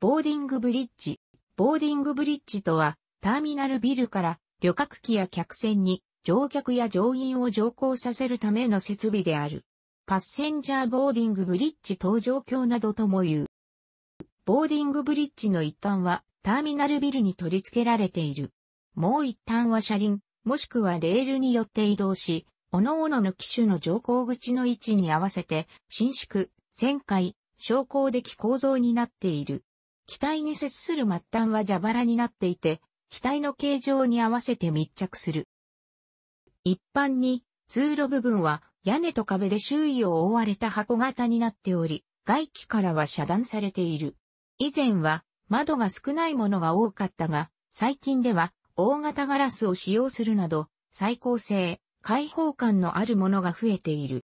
ボーディングブリッジ。ボーディングブリッジとは、ターミナルビルから旅客機や客船に乗客や乗員を乗降させるための設備である。パッセンジャーボーディングブリッジ搭乗橋などとも言う。ボーディングブリッジの一端はターミナルビルに取り付けられている。もう一端は車輪、もしくはレールによって移動し、各々の機種の乗降口の位置に合わせて、伸縮、旋回、昇降でき構造になっている。機体に接する末端は蛇腹になっていて、機体の形状に合わせて密着する。一般に、通路部分は屋根と壁で周囲を覆われた箱型になっており、外気からは遮断されている。以前は窓が少ないものが多かったが、最近では大型ガラスを使用するなど、最高性、開放感のあるものが増えている。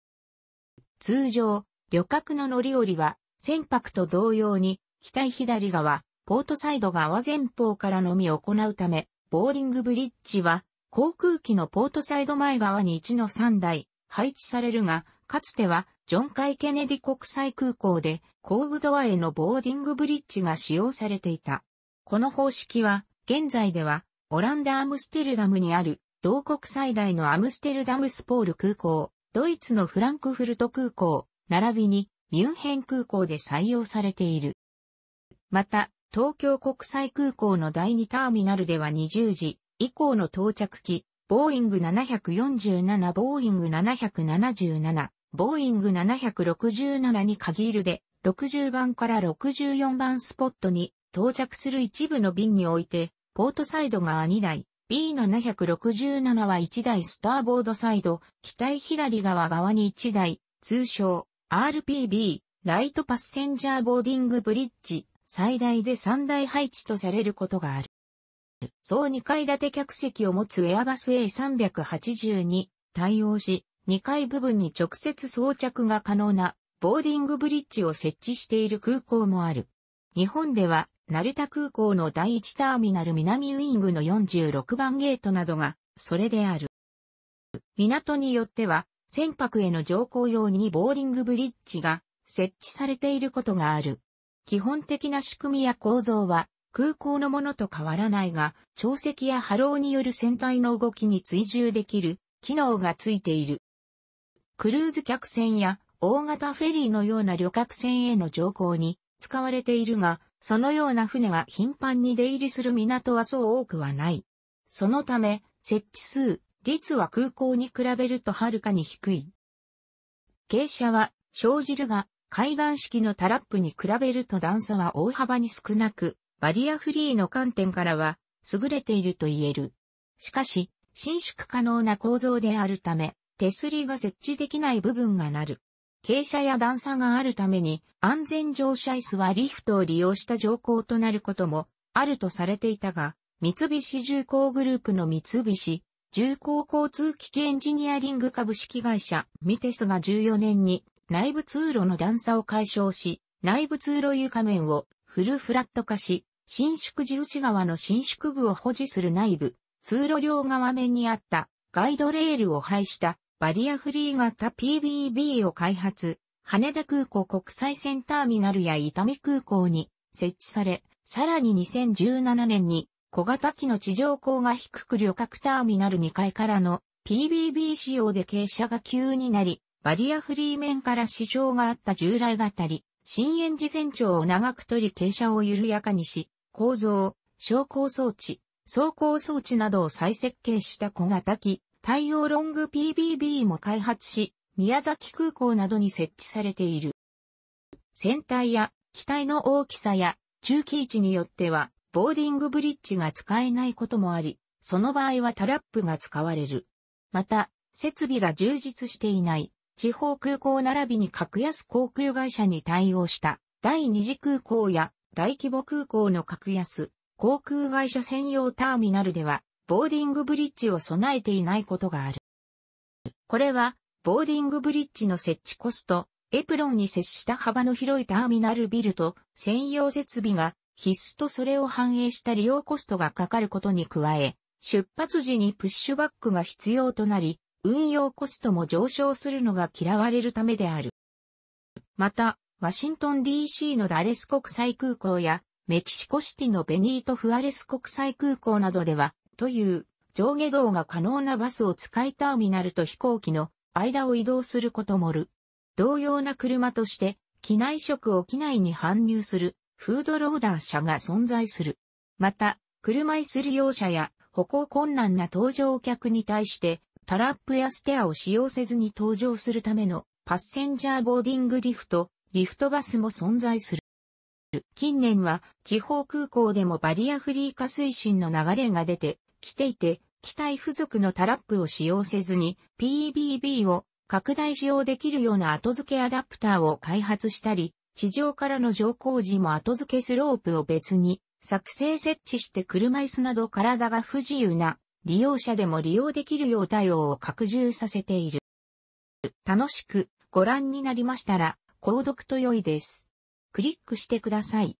通常、旅客の乗り降りは船舶と同様に機体左側、ポートサイド側前方からのみ行うため、ボーディングブリッジは、航空機のポートサイド前側に1の3台、配置されるが、かつては、ジョン・カイ・ケネディ国際空港で、後部ドアへのボーディングブリッジが使用されていた。この方式は、現在では、オランダ・アムステルダムにある、同国最大のアムステルダムスポール空港、ドイツのフランクフルト空港、並びにミュンヘン空港で採用されている。また、東京国際空港の第2ターミナルでは20時以降の到着機、ボーイング747、ボーイング777、ボーイング767に限るで、60番から64番スポットに到着する一部の便において、ポートサイドが2台、B の767は1台スターボードサイド、機体左側側に1台、通称 RPB、ライトパッセンジャーボーディングブリッジ最大で3台配置とされることがある。総2階建て客席を持つエアバス A380 に対応し、2階部分に直接装着が可能なボーディングブリッジを設置している空港もある。日本では、成田空港の第1ターミナル南ウィングの46番ゲートなどが、それである。港によっては、船舶への乗降用にボーディングブリッジが設置されていることがある。基本的な仕組みや構造は空港のものと変わらないが、潮汐や波浪による船体の動きに追従できる機能がついている。クルーズ客船や大型フェリーのような旅客船への乗降に使われているが、そのような船が頻繁に出入りする港はそう多くはない。そのため、設置数、率は空港に比べるとはるかに低い。傾斜は生じるが、海岸式のタラップに比べると段差は大幅に少なく、バリアフリーの観点からは優れていると言える。しかし、伸縮可能な構造であるため、手すりが設置できない部分がなる。傾斜や段差があるために安全乗車椅子はリフトを利用した乗降となることもあるとされていたが、三菱重工グループの三菱重工交通機器エンジニアリング株式会社ミテスが14年に内部通路の段差を解消し、内部通路床面をフルフラット化し、伸縮時内側の伸縮部を保持する内部、通路両側面にあったガイドレールを配したバリアフリー型 PBB を開発、羽田空港国際線ターミナルや伊丹空港に設置され、さらに2017年に小型機の地上高が低く旅客ターミナル2階からの PBB 仕様で傾斜が急になり、バリアフリー面から支障があった従来型り、新園自船長を長く取り傾斜を緩やかにし、構造、昇降装置、走行装置などを再設計した小型機、対応ロング PBB も開発し、宮崎空港などに設置されている。船体や機体の大きさや中期位置によっては、ボーディングブリッジが使えないこともあり、その場合はタラップが使われる。また、設備が充実していない地方空港並びに格安航空会社に対応した第二次空港や大規模空港の格安航空会社専用ターミナルではボーディングブリッジを備えていないことがある。これはボーディングブリッジの設置コスト、エプロンに接した幅の広いターミナルビルと専用設備が必須とそれを反映した利用コストがかかることに加え、出発時にプッシュバックが必要となり、運用コストも上昇するのが嫌われるためである。また、ワシントン DC のダレス国際空港や、メキシコシティのベニート・フアレス国際空港などでは、という上下動が可能なバスを使いターミナルと飛行機の間を移動することもる。同様な車として、機内食を機内に搬入するフードローダー車が存在する。また、車椅子利用者や歩行困難な搭乗客に対して、タラップやステアを使用せずに登場するためのパッセンジャーボーディングリフト、リフトバスも存在する。近年は地方空港でもバリアフリー化推進の流れが出てきていて、機体付属のタラップを使用せずに PBB を拡大使用できるような後付けアダプターを開発したり、地上からの乗降時も後付けスロープを別に作成設置して車椅子など体が不自由な利用者でも利用できるよう対応を拡充させている。楽しくご覧になりましたら、購読と良いです。クリックしてください。